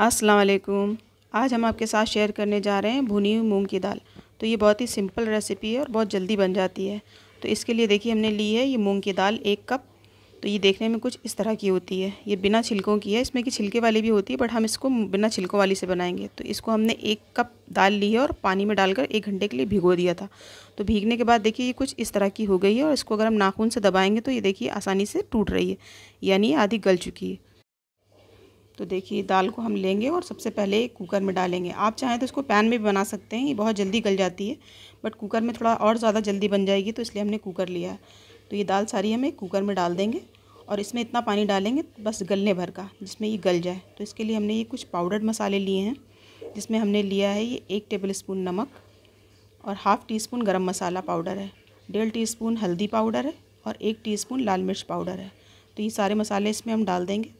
अस्सलाम वालेकुम आज हम आपके साथ शेयर करने जा रहे हैं भुनी हुई मूंग की दाल तो ये बहुत ही सिंपल रेसिपी है और बहुत जल्दी बन जाती है तो इसके लिए देखिए हमने ली है ये मूंग की दाल एक कप तो ये देखने में कुछ इस तरह की होती है ये बिना छिलकों की है इसमें कि छिलके वाली भी होती है बट हम इसको बिना छिलकों वाली से बनाएंगे तो इसको हमने एक कप दाल ली है और पानी में डालकर एक घंटे के लिए भिगो दिया था तो भीगने के बाद देखिए ये कुछ इस तरह की हो गई है और इसको अगर हम नाखून से दबाएंगे तो ये देखिए आसानी से टूट रही है यानी आधी गल चुकी है तो देखिए दाल को हम लेंगे और सबसे पहले कुकर में डालेंगे आप चाहें तो इसको पैन में भी बना सकते हैं ये बहुत जल्दी गल जाती है बट कुकर में थोड़ा और ज़्यादा जल्दी बन जाएगी तो इसलिए हमने कुकर लिया है तो ये दाल सारी हमें कुकर में डाल देंगे और इसमें इतना पानी डालेंगे बस गलने भर का जिसमें ये गल जाए तो इसके लिए हमने ये कुछ पाउडर्ड मसाले लिए हैं जिसमें हमने लिया है ये एक टेबल स्पून नमक और हाफ़ टी स्पून गर्म मसाला पाउडर है डेढ़ टी स्पून हल्दी पाउडर है और एक टी स्पून लाल मिर्च पाउडर है तो ये सारे मसाले इसमें हम डाल देंगे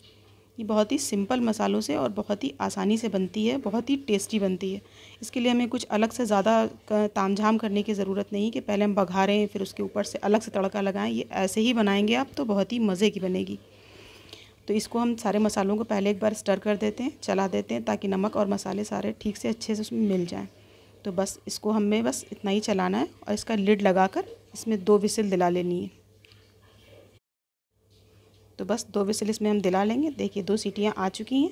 ये बहुत ही सिंपल मसालों से और बहुत ही आसानी से बनती है बहुत ही टेस्टी बनती है इसके लिए हमें कुछ अलग से ज़्यादा ताम झाम करने की ज़रूरत नहीं कि पहले हम बघा रहे हैं फिर उसके ऊपर से अलग से तड़का लगाएं ये ऐसे ही बनाएंगे आप तो बहुत ही मज़े की बनेगी तो इसको हम सारे मसालों को पहले एक बार स्टर कर देते हैं चला देते हैं ताकि नमक और मसाले सारे ठीक से अच्छे से उसमें मिल जाएँ तो बस इसको हमें बस इतना ही चलाना है और इसका लिड लगा कर इसमें दो विसिल दिला लेनी है तो बस दो विसल इसमें हम दिला लेंगे देखिए दो सीटियाँ आ चुकी हैं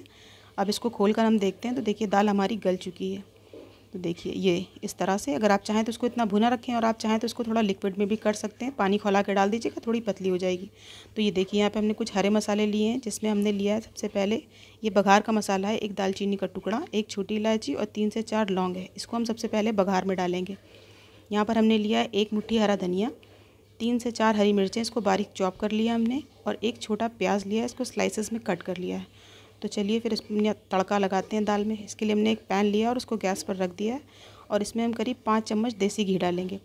अब इसको खोल कर हम देखते हैं तो देखिए दाल हमारी गल चुकी है तो देखिए ये इस तरह से अगर आप चाहें तो उसको इतना भुना रखें और आप चाहें तो उसको थोड़ा लिक्विड में भी कर सकते हैं पानी खोला के डाल दीजिएगा थोड़ी पतली हो जाएगी तो ये देखिए यहाँ पे हमने कुछ हरे मसाले लिए हैं जिसमें हमने लिया है सबसे पहले ये बघार का मसाला है एक दालचीनी का टुकड़ा एक छोटी इलायची और तीन से चार लौंग है इसको हम सबसे पहले बघार में डालेंगे यहाँ पर हमने लिया है एक मुठ्ठी हरा धनिया तीन से चार हरी मिर्चें इसको बारीक चॉप कर लिया हमने और एक छोटा प्याज लिया इसको स्लाइसेस में कट कर लिया है तो चलिए फिर इसमें तड़का लगाते हैं दाल में इसके लिए हमने एक पैन लिया और उसको गैस पर रख दिया है और इसमें हम करीब पाँच चम्मच देसी घी डालेंगे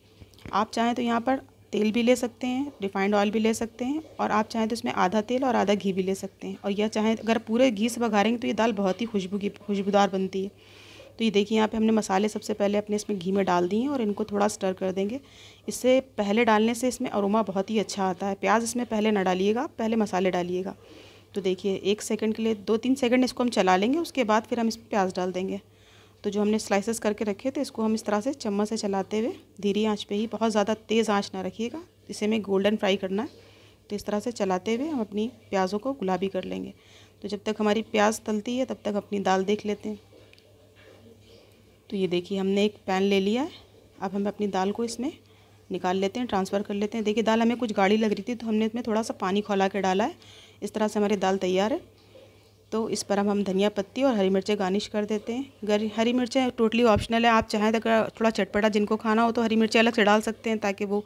आप चाहें तो यहाँ पर तेल भी ले सकते हैं रिफाइंड ऑयल भी ले सकते हैं और आप चाहें तो इसमें आधा तेल और आधा घी भी ले सकते हैं और यह चाहें अगर पूरे घी से बघारेंगे तो ये दाल बहुत ही खुशबू की खुशबूदार बनती है तो ये देखिए यहाँ पे हमने मसाले सबसे पहले अपने इसमें घी में डाल दिए हैं और इनको थोड़ा स्टर कर देंगे इससे पहले डालने से इसमें अरोमा बहुत ही अच्छा आता है प्याज इसमें पहले ना डालिएगा पहले मसाले डालिएगा तो देखिए एक सेकंड के लिए दो तीन सेकंड इसको हम चला लेंगे उसके बाद फिर हम इस प्याज डाल देंगे तो जो हमने स्लाइसेस करके रखे थे इसको हम इस तरह से चम्मच से चलाते हुए धीरे आँच पर ही बहुत ज़्यादा तेज़ आँच ना रखिएगा इसे हमें गोल्डन फ्राई करना है तो इस तरह से चलाते हुए हम अपनी प्याज़ों को गुलाबी कर लेंगे तो जब तक हमारी प्याज तलती है तब तक अपनी दाल देख लेते हैं तो ये देखिए हमने एक पैन ले लिया है अब हम अपनी दाल को इसमें निकाल लेते हैं ट्रांसफ़र कर लेते हैं देखिए दाल हमें कुछ गाढ़ी लग रही थी तो हमने इसमें थोड़ा सा पानी खोला के डाला है इस तरह से हमारी दाल तैयार है तो इस पर हम हम धनिया पत्ती और हरी मिर्चें गार्निश कर देते हैं गर हरी मिर्चें टोटली ऑप्शनल है आप चाहें तो थोड़ा चटपटा जिनको खाना हो तो हरी मिर्चें अलग से डाल सकते हैं ताकि वो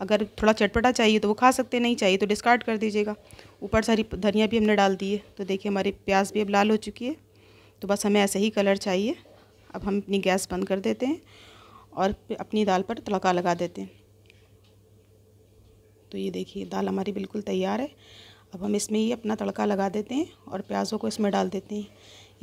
अगर थोड़ा चटपटा चाहिए तो वो खा सकते नहीं चाहिए तो डिस्कार्ड कर दीजिएगा ऊपर से हरी धनिया भी हमने डाल दी है तो देखिए हमारी प्याज भी अब लाल हो चुकी है तो बस हमें ऐसे ही कलर चाहिए अब हम अपनी गैस बंद कर देते हैं और अपनी दाल पर तड़का लगा देते हैं तो ये देखिए दाल हमारी बिल्कुल तैयार है अब हम इसमें ही अपना तड़का लगा देते हैं और प्याज़ों को इसमें डाल देते हैं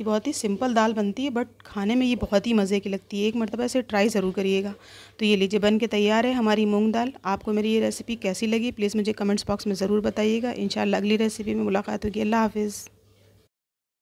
ये बहुत ही सिंपल दाल बनती है बट खाने में ये बहुत ही मज़े की लगती है एक मरतबा इसे ट्राई ज़रूर करिएगा तो ये लीजिए बन के तैयार है हमारी मूंग दाल आपको मेरी ये रेसिपी कैसी लगी प्लीज़ मुझे कमेंट्स बॉक्स में ज़रूर बताइएगा इन अगली रेसिपी में मुलाकात होगी अल्लाह हाफिज़